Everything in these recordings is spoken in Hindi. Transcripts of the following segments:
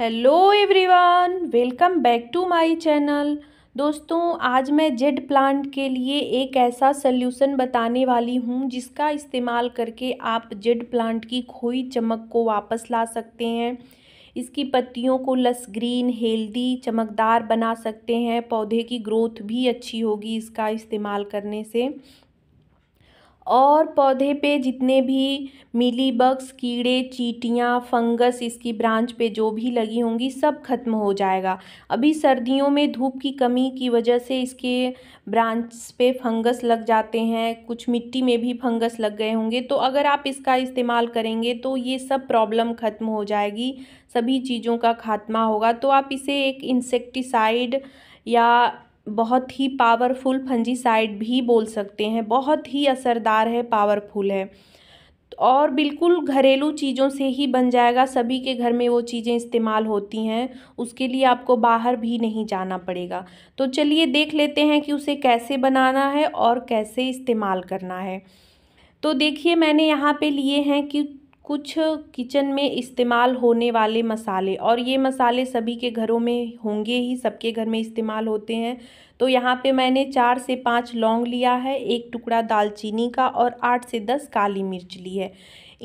hello everyone welcome back to my channel दोस्तों आज मैं जेड प्लांट के लिए एक ऐसा सल्यूशन बताने वाली हूँ जिसका इस्तेमाल करके आप जेड प्लांट की खोई चमक को वापस ला सकते हैं इसकी पत्तियों को लस ग्रीन हेल्दी चमकदार बना सकते हैं पौधे की ग्रोथ भी अच्छी होगी इसका इस्तेमाल करने से और पौधे पे जितने भी मिली बग्स कीड़े चीटियाँ फंगस इसकी ब्रांच पे जो भी लगी होंगी सब खत्म हो जाएगा अभी सर्दियों में धूप की कमी की वजह से इसके ब्रांच पे फंगस लग जाते हैं कुछ मिट्टी में भी फंगस लग गए होंगे तो अगर आप इसका इस्तेमाल करेंगे तो ये सब प्रॉब्लम ख़त्म हो जाएगी सभी चीज़ों का खात्मा होगा तो आप इसे एक इंसेक्टिसाइड या बहुत ही पावरफुल फंजीसाइड भी बोल सकते हैं बहुत ही असरदार है पावरफुल है और बिल्कुल घरेलू चीज़ों से ही बन जाएगा सभी के घर में वो चीज़ें इस्तेमाल होती हैं उसके लिए आपको बाहर भी नहीं जाना पड़ेगा तो चलिए देख लेते हैं कि उसे कैसे बनाना है और कैसे इस्तेमाल करना है तो देखिए मैंने यहाँ पे लिए हैं कि कुछ किचन में इस्तेमाल होने वाले मसाले और ये मसाले सभी के घरों में होंगे ही सबके घर में इस्तेमाल होते हैं तो यहाँ पे मैंने चार से पाँच लौंग लिया है एक टुकड़ा दालचीनी का और आठ से दस काली मिर्च ली है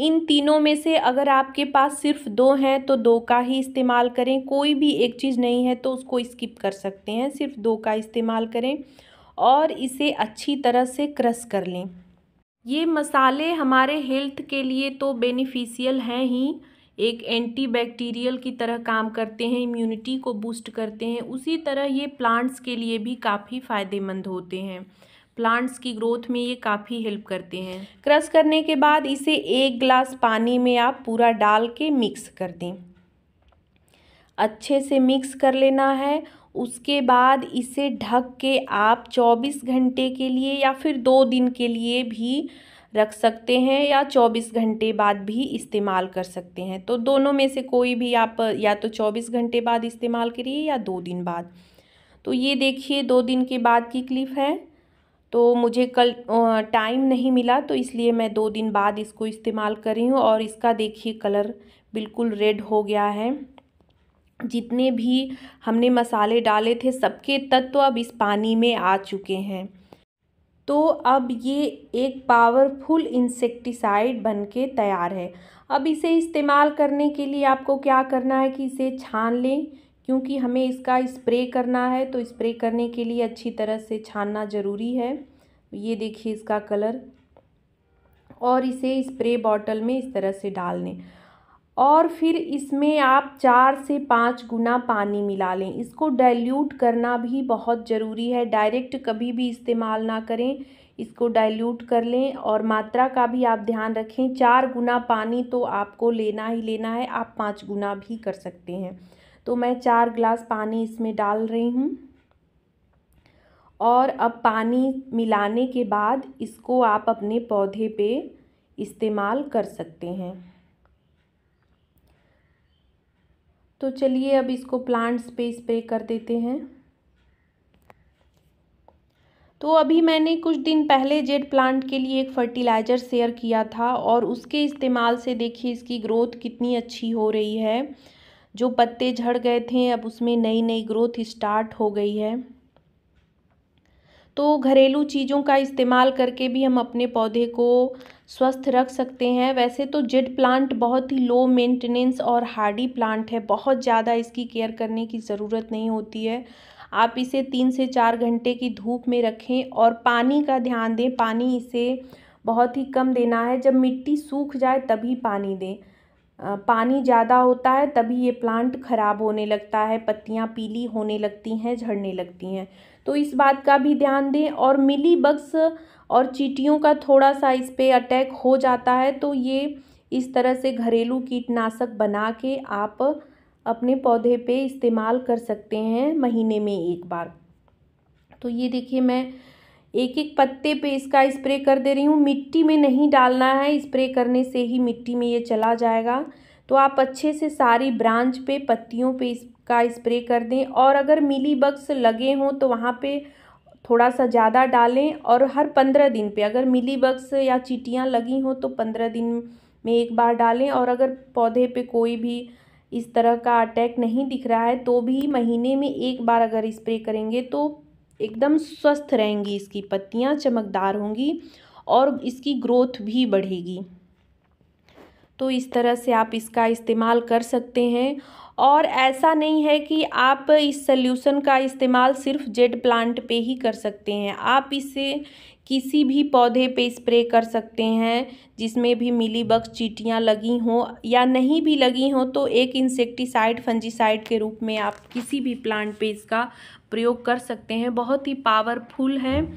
इन तीनों में से अगर आपके पास सिर्फ दो हैं तो दो का ही इस्तेमाल करें कोई भी एक चीज़ नहीं है तो उसको स्किप कर सकते हैं सिर्फ दो का इस्तेमाल करें और इसे अच्छी तरह से क्रश कर लें ये मसाले हमारे हेल्थ के लिए तो बेनिफिशियल हैं ही एक एंटीबैक्टीरियल की तरह काम करते हैं इम्यूनिटी को बूस्ट करते हैं उसी तरह ये प्लांट्स के लिए भी काफ़ी फ़ायदेमंद होते हैं प्लांट्स की ग्रोथ में ये काफ़ी हेल्प करते हैं क्रश करने के बाद इसे एक गिलास पानी में आप पूरा डाल के मिक्स कर दें अच्छे से मिक्स कर लेना है उसके बाद इसे ढक के आप चौबीस घंटे के लिए या फिर दो दिन के लिए भी रख सकते हैं या चौबीस घंटे बाद भी इस्तेमाल कर सकते हैं तो दोनों में से कोई भी आप या तो चौबीस घंटे बाद इस्तेमाल करिए या दो दिन बाद तो ये देखिए दो दिन के बाद की क्लिप है तो मुझे कल टाइम नहीं मिला तो इसलिए मैं दो दिन बाद इसको इस्तेमाल कर रही हूँ और इसका देखिए कलर बिल्कुल रेड हो गया है जितने भी हमने मसाले डाले थे सबके तत्व अब इस पानी में आ चुके हैं तो अब ये एक पावरफुल इंसेक्टिसाइड बनके तैयार है अब इसे इस्तेमाल करने के लिए आपको क्या करना है कि इसे छान लें क्योंकि हमें इसका स्प्रे करना है तो स्प्रे करने के लिए अच्छी तरह से छानना ज़रूरी है ये देखिए इसका कलर और इसे स्प्रे बॉटल में इस तरह से डाल लें और फिर इसमें आप चार से पाँच गुना पानी मिला लें इसको डाइल्यूट करना भी बहुत ज़रूरी है डायरेक्ट कभी भी इस्तेमाल ना करें इसको डाइल्यूट कर लें और मात्रा का भी आप ध्यान रखें चार गुना पानी तो आपको लेना ही लेना है आप पाँच गुना भी कर सकते हैं तो मैं चार गिलास पानी इसमें डाल रही हूँ और अब पानी मिलाने के बाद इसको आप अपने पौधे पे इस्तेमाल कर सकते हैं तो चलिए अब इसको प्लांट्स पे स्प्रे कर देते हैं तो अभी मैंने कुछ दिन पहले जेड प्लांट के लिए एक फर्टिलाइज़र शेयर किया था और उसके इस्तेमाल से देखिए इसकी ग्रोथ कितनी अच्छी हो रही है जो पत्ते झड़ गए थे अब उसमें नई नई ग्रोथ स्टार्ट हो गई है तो घरेलू चीज़ों का इस्तेमाल करके भी हम अपने पौधे को स्वस्थ रख सकते हैं वैसे तो जेड प्लांट बहुत ही लो मेंटेनेंस और हार्डी प्लांट है बहुत ज़्यादा इसकी केयर करने की ज़रूरत नहीं होती है आप इसे तीन से चार घंटे की धूप में रखें और पानी का ध्यान दें पानी इसे बहुत ही कम देना है जब मिट्टी सूख जाए तभी पानी दें पानी ज़्यादा होता है तभी ये प्लांट खराब होने लगता है पत्तियाँ पीली होने लगती हैं झड़ने लगती हैं तो इस बात का भी ध्यान दें और मिली बग्स और चीटियों का थोड़ा सा इस पर अटैक हो जाता है तो ये इस तरह से घरेलू कीटनाशक बना के आप अपने पौधे पे इस्तेमाल कर सकते हैं महीने में एक बार तो ये देखिए मैं एक एक पत्ते पे इसका स्प्रे कर दे रही हूँ मिट्टी में नहीं डालना है स्प्रे करने से ही मिट्टी में ये चला जाएगा तो आप अच्छे से सारी ब्रांच पे पत्तियों पे इसका स्प्रे कर दें और अगर मिली बग्स लगे हों तो वहाँ पे थोड़ा सा ज़्यादा डालें और हर पंद्रह दिन पे अगर मिली बग्स या चीटियाँ लगी हों तो पंद्रह दिन में एक बार डालें और अगर पौधे पर कोई भी इस तरह का अटैक नहीं दिख रहा है तो भी महीने में एक बार अगर स्प्रे करेंगे तो एकदम स्वस्थ रहेंगी इसकी पत्तियाँ चमकदार होंगी और इसकी ग्रोथ भी बढ़ेगी तो इस तरह से आप इसका इस्तेमाल कर सकते हैं और ऐसा नहीं है कि आप इस सल्यूशन का इस्तेमाल सिर्फ जेड प्लांट पे ही कर सकते हैं आप इसे किसी भी पौधे पे स्प्रे कर सकते हैं जिसमें भी मिली बक्स चीटियाँ लगी हों या नहीं भी लगी हों तो एक इंसेक्टिसाइड फंजिसाइड के रूप में आप किसी भी प्लांट पे इसका प्रयोग कर सकते हैं बहुत ही पावरफुल है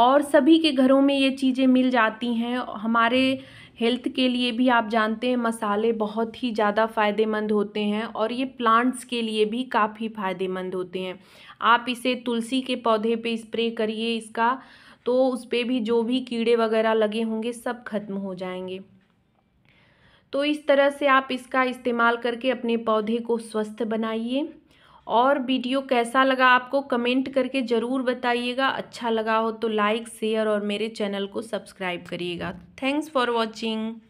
और सभी के घरों में ये चीज़ें मिल जाती हैं हमारे हेल्थ के लिए भी आप जानते हैं मसाले बहुत ही ज़्यादा फ़ायदेमंद होते हैं और ये प्लांट्स के लिए भी काफ़ी फ़ायदेमंद होते हैं आप इसे तुलसी के पौधे पे स्प्रे करिए इसका तो उस पर भी जो भी कीड़े वगैरह लगे होंगे सब खत्म हो जाएंगे तो इस तरह से आप इसका इस्तेमाल करके अपने पौधे को स्वस्थ बनाइए और वीडियो कैसा लगा आपको कमेंट करके ज़रूर बताइएगा अच्छा लगा हो तो लाइक शेयर और मेरे चैनल को सब्सक्राइब करिएगा थैंक्स फॉर वॉचिंग